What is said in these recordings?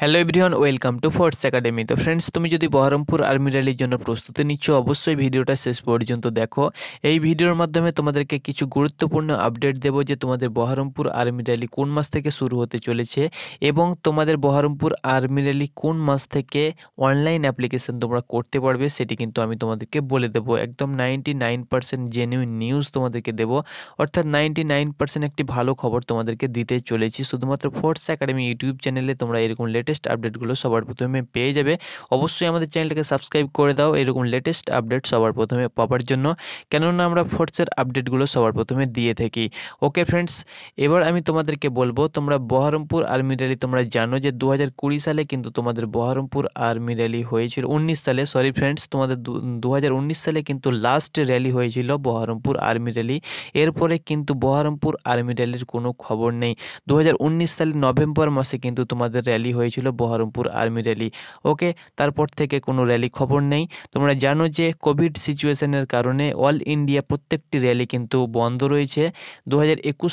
hello everyone welcome to Force Academy তো friends তুমি যদি বহরমপুর আর্মি র্যালির জন্য প্রস্তুতি নিচ্ছ অবশ্যই ভিডিওটা শেষ পর্যন্ত দেখো এই ভিডিওর মাধ্যমে তোমাদেরকে কিছু গুরুত্বপূর্ণ আপডেট দেব যে তোমাদের বহরমপুর আর্মি র্যালি কোন মাস থেকে শুরু হতে চলেছে এবং তোমাদের বহরমপুর আর্মি র্যালি কোন মাস থেকে অনলাইন অ্যাপ্লিকেশন তোমরা করতে পারবে সেটি কিন্তু আমি তোমাদেরকে বলে দেবো একদম ninety nine percent genuine news তোমাদেরকে দেব অর্থাৎ নাইনটি নাইন পার্সেন্ট একটি ভালো খবর তোমাদেরকে দিতে চলেছি শুধুমাত্র ফোর্স একাডেমি ইউটিউব চ্যানেলে তোমরা এরকম লেট লেটেস্ট আপডেটগুলো সবার প্রথমে পেয়ে যাবে অবশ্যই আমাদের চ্যানেলটাকে সাবস্ক্রাইব করে দাও এরকম লেটেস্ট আপডেট সবার প্রথমে পাওয়ার জন্য কেননা আমরা ফোর্সের আপডেটগুলো সবার প্রথমে দিয়ে থাকি ওকে ফ্রেন্ডস এবার আমি তোমাদেরকে বলবো তোমরা বহরমপুর আর্মি র্যালি তোমরা জানো যে দু সালে কিন্তু তোমাদের বহরমপুর আর্মি র্যালি হয়েছিল উনিশ সালে সরি ফ্রেন্ডস তোমাদের দু সালে কিন্তু লাস্ট র্যালি হয়েছিল বহরমপুর আর্মি র্যালি এরপরে কিন্তু বহরমপুর আর্মি র্যালির কোনো খবর নেই দু সালে নভেম্বর মাসে কিন্তু তোমাদের র্যালি হয়েছিল হয়েছিল বহরমপুর আর্মি র্যালি ওকে তারপর থেকে কোনো র্যালি খবর নেই তোমরা জানো যে কোভিড সিচুয়েশনের কারণে অল ইন্ডিয়া প্রত্যেকটি র্যালি কিন্তু বন্ধ রয়েছে দু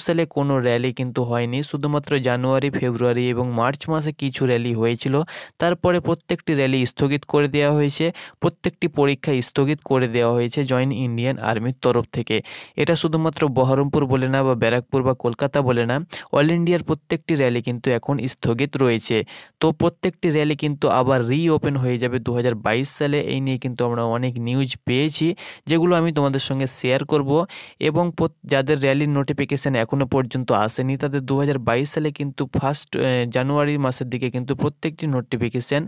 সালে কোনো র্যালি কিন্তু হয়নি শুধুমাত্র জানুয়ারি ফেব্রুয়ারি এবং মার্চ মাসে কিছু র্যালি হয়েছিল তারপরে প্রত্যেকটি র্যালি স্থগিত করে দেওয়া হয়েছে প্রত্যেকটি পরীক্ষা স্থগিত করে দেওয়া হয়েছে জয়েন্ট ইন্ডিয়ান আর্মির তরফ থেকে এটা শুধুমাত্র বহরমপুর বলে না বা ব্যারাকপুর বা কলকাতা বলে না অল ইন্ডিয়ার প্রত্যেকটি র্যালি কিন্তু এখন স্থগিত রয়েছে তো প্রত্যেকটি র্যালি কিন্তু আবার রিওপেন হয়ে যাবে দু সালে এই নিয়ে কিন্তু আমরা অনেক নিউজ পেয়েছি যেগুলো আমি তোমাদের সঙ্গে শেয়ার করব এবং যাদের র্যালির নোটিফিকেশান এখনও পর্যন্ত আসেনি তাদের দু সালে কিন্তু ফার্স্ট জানুয়ারি মাসের দিকে কিন্তু প্রত্যেকটি নোটিফিকেশান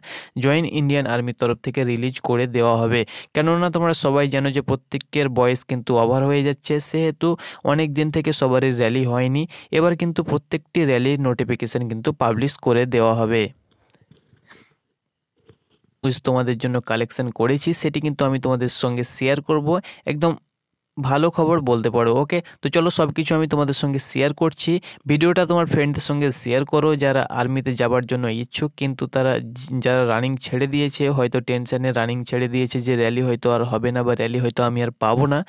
জয়েন্ট ইন্ডিয়ান আর্মির তরফ থেকে রিলিজ করে দেওয়া হবে কেননা তোমরা সবাই জানো যে প্রত্যেকের বয়স কিন্তু ওভার হয়ে যাচ্ছে সেহেতু অনেক দিন থেকে সবারই র্যালি হয়নি এবার কিন্তু প্রত্যেকটি র্যালির নোটিফিকেশান কিন্তু পাবলিশ করে দেওয়া হবে নিউজ তোমাদের জন্য কালেকশন করেছি সেটি কিন্তু আমি তোমাদের সঙ্গে শেয়ার করব একদম ভালো খবর বলতে পারো ওকে তো চলো সব কিছু আমি তোমাদের সঙ্গে শেয়ার করছি ভিডিওটা তোমার ফ্রেন্ডদের সঙ্গে শেয়ার করো যারা আর্মিতে যাবার জন্য ইচ্ছুক কিন্তু তারা যারা রানিং ছেড়ে দিয়েছে হয়তো টেনশানে রানিং ছেড়ে দিয়েছে যে র্যালি হয়তো আর হবে না বা র্যালি হয়তো আমি আর পাবো না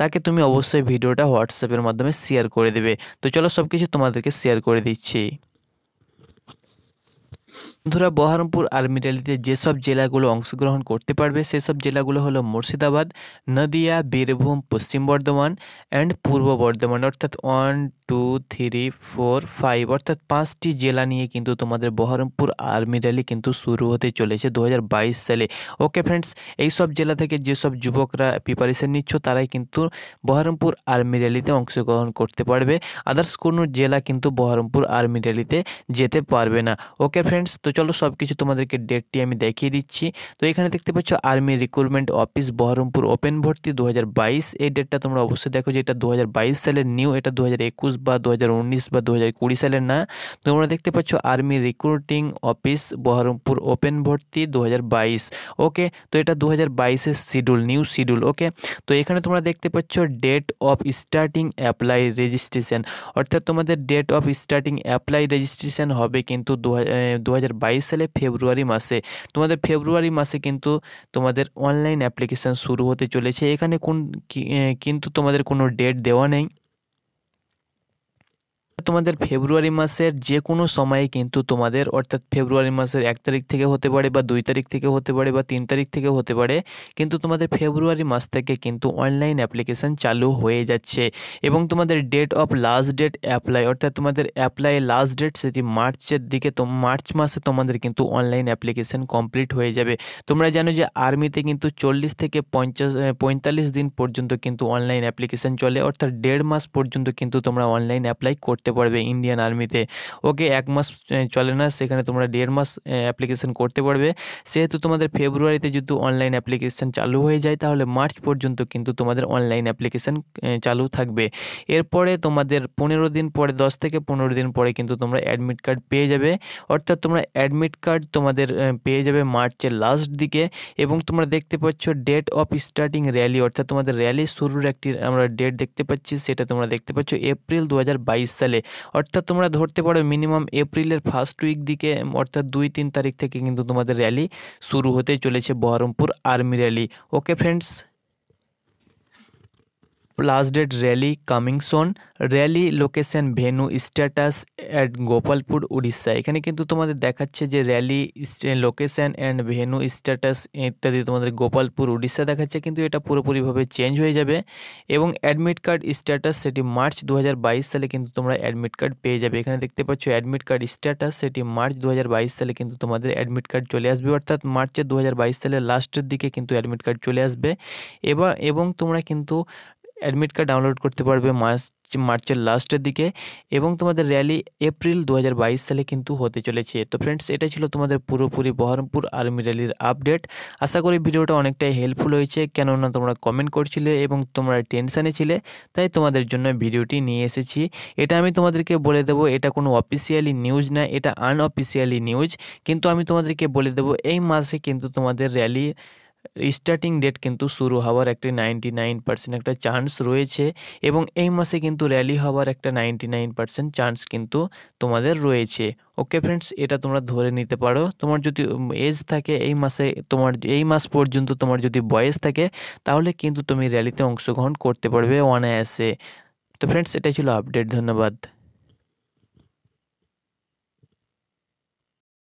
তাকে তুমি অবশ্যই ভিডিওটা হোয়াটসঅ্যাপের মাধ্যমে শেয়ার করে দেবে তো চলো সব কিছু তোমাদেরকে শেয়ার করে দিচ্ছি বন্ধুরা বহরমপুর আর্মি র্যালিতে যেসব জেলাগুলো অংশগ্রহণ করতে পারবে সেসব জেলাগুলো হলো মুর্শিদাবাদ নদিয়া বীরভূম পশ্চিম বর্ধমান অ্যান্ড পূর্ব বর্ধমান অর্থাৎ one two three four five অর্থাৎ পাঁচটি জেলা নিয়ে কিন্তু তোমাদের বহরমপুর আর্মি র্যালি কিন্তু শুরু হতে চলেছে দু সালে ওকে ফ্রেন্ডস এই সব জেলা থেকে যেসব যুবকরা প্রিপারেশান নিচ্ছ তারাই কিন্তু বহরমপুর আর্মি র্যালিতে অংশগ্রহণ করতে পারবে আদার্স কোনো জেলা কিন্তু বহরমপুর আর্মি র্যালিতে যেতে পারবে না ওকে ফ্রেন্ডস তো চলো সব কিছু তোমাদেরকে ডেটটি আমি দেখিয়ে দিচ্ছি তো এখানে দেখতে পাচ্ছ army recruitment office Berhampore open ভর্তি দু এই ডেটটা তোমরা অবশ্যই দেখো যে এটা দু সালের নিউ এটা দু বা দু বা দু সালের না তোমরা দেখতে পাচ্ছ army recruiting office Berhampore open ভর্তি দু ওকে তো এটা দু হাজার শিডিউল নিউ শিডিউল ওকে তো এখানে তোমরা দেখতে পাচ্ছ date of starting apply registration অর্থাৎ তোমাদের date of starting apply registration হবে কিন্তু দু হাজার বাইশ সালে ফেব্রুয়ারি মাসে তোমাদের ফেব্রুয়ারি মাসে কিন্তু তোমাদের অনলাইন অ্যাপ্লিকেশান শুরু হতে চলেছে এখানে কোন কিন্তু তোমাদের কোনো ডেট দেওয়া নেই তোমাদের ফেব্রুয়ারি মাসের যে কোনো সময়ে কিন্তু তোমাদের অর্থাৎ ফেব্রুয়ারি মাসের এক তারিখ থেকে হতে পারে বা দুই তারিখ থেকে হতে পারে বা তিন তারিখ থেকে হতে পারে কিন্তু তোমাদের ফেব্রুয়ারি মাস থেকে কিন্তু অনলাইন অ্যাপ্লিকেশান চালু হয়ে যাচ্ছে এবং তোমাদের date of last date apply অর্থাৎ তোমাদের অ্যাপ্লাই লাস্ট ডেট সেটি মার্চের দিকে তো মার্চ মাসে তোমাদের কিন্তু অনলাইন অ্যাপ্লিকেশান কমপ্লিট হয়ে যাবে তোমরা জানো যে আর্মিতে কিন্তু চল্লিশ থেকে পঞ্চাশ পঁয়তাল্লিশ দিন পর্যন্ত কিন্তু অনলাইন অ্যাপ্লিকেশান চলে অর্থাৎ দেড় মাস পর্যন্ত কিন্তু তোমরা অনলাইন অ্যাপ্লাই করতে পারবে ইন্ডিয়ান আর্মিতে ওকে এক মাস চলে না সেখানে তোমরা দেড় মাস অ্যাপ্লিকেশান করতে পারবে সেহেতু তোমাদের ফেব্রুয়ারিতে যদি অনলাইন অ্যাপ্লিকেশান চালু হয়ে যায় তাহলে মার্চ পর্যন্ত কিন্তু তোমাদের অনলাইন অ্যাপ্লিকেশান চালু থাকবে এরপরে তোমাদের পনেরো দিন পরে দশ থেকে পনেরো দিন পরে কিন্তু তোমরা অ্যাডমিট কার্ড পেয়ে যাবে অর্থাৎ তোমরা অ্যাডমিট কার্ড তোমাদের পেয়ে যাবে মার্চের লাস্ট দিকে এবং তোমরা দেখতে পাচ্ছ ডেট অফ স্টার্টিং র্যালি অর্থাৎ তোমাদের র্যালি শুরুর একটি আমরা ডেট দেখতে পাচ্ছি সেটা তোমরা দেখতে পাচ্ছ এপ্রিল দু সালে চলে অর্থাৎ তোমরা ধরতে পারো মিনিমাম এপ্রিলের ফার্স্ট উইক দিকে অর্থাৎ দুই তিন তারিখ থেকে কিন্তু তোমাদের র্যালি শুরু হতে চলেছে Berhampore army rally okay friends plus date rally coming soon rally location location status status Gopalpur Orissa এখানে কিন্তু তোমাদের দেখাচ্ছে যে rally location and venue status ইত্যাদি তোমাদের গোপালপুর উড়িষ্যা দেখাচ্ছে কিন্তু এটা পুরোপুরিভাবে চেঞ্জ হয়ে যাবে এবং অ্যাডমিট কার্ড স্ট্যাটাস সেটি মার্চ দু সালে কিন্তু তোমরা অ্যাডমিট কার্ড পেয়ে যাবে এখানে দেখতে পাচ্ছ অ্যাডমিট কার্ড স্ট্যাটাস সেটি মার্চ দু সালে কিন্তু তোমাদের অ্যাডমিট কার্ড চলে আসবে অর্থাৎ মার্চের দু সালের লাস্টের দিকে কিন্তু অ্যাডমিট কার্ড চলে আসবে এবার এবং তোমরা কিন্তু অ্যাডমিট কার্ড ডাউনলোড করতে পারবে মার্চ মার্চের লাস্টের দিকে এবং তোমাদের র্যালি এপ্রিল দু সালে কিন্তু হতে চলেছে তো ফ্রেন্ডস এটা ছিল তোমাদের পুরোপুরি বহরমপুর আর্মি র্যালির আপডেট আশা করি ভিডিওটা অনেকটাই হেল্পফুল হয়েছে কেননা তোমরা কমেন্ট করছিলে এবং তোমরা টেনশানে ছিলে তাই তোমাদের জন্য ভিডিওটি নিয়ে এসেছি এটা আমি তোমাদেরকে বলে দেবো এটা কোনো অফিসিয়ালি নিউজ না এটা আনঅফিসিয়ালি নিউজ কিন্তু আমি তোমাদেরকে বলে দেবো এই মাসে কিন্তু তোমাদের র্যালি স্টার্টিং ডেট কিন্তু শুরু হওয়ার একটা নাইনটি নাইন পার্সেন্ট একটা চান্স রয়েছে এবং এই মাসে কিন্তু র্যালি হওয়ার একটা নাইনটি নাইন পার্সেন্ট চান্স কিন্তু তোমাদের রয়েছে ওকে ফ্রেন্ডস এটা তোমরা ধরে নিতে পারো তোমার যদি এজ থাকে এই মাসে তোমার এই মাস পর্যন্ত তোমার যদি বয়স থাকে তাহলে কিন্তু তুমি র্যালিতে অংশগ্রহণ করতে পারবে ওয়ান অ্যাসে তো ফ্রেন্ডস এটাই ছিল আপডেট ধন্যবাদ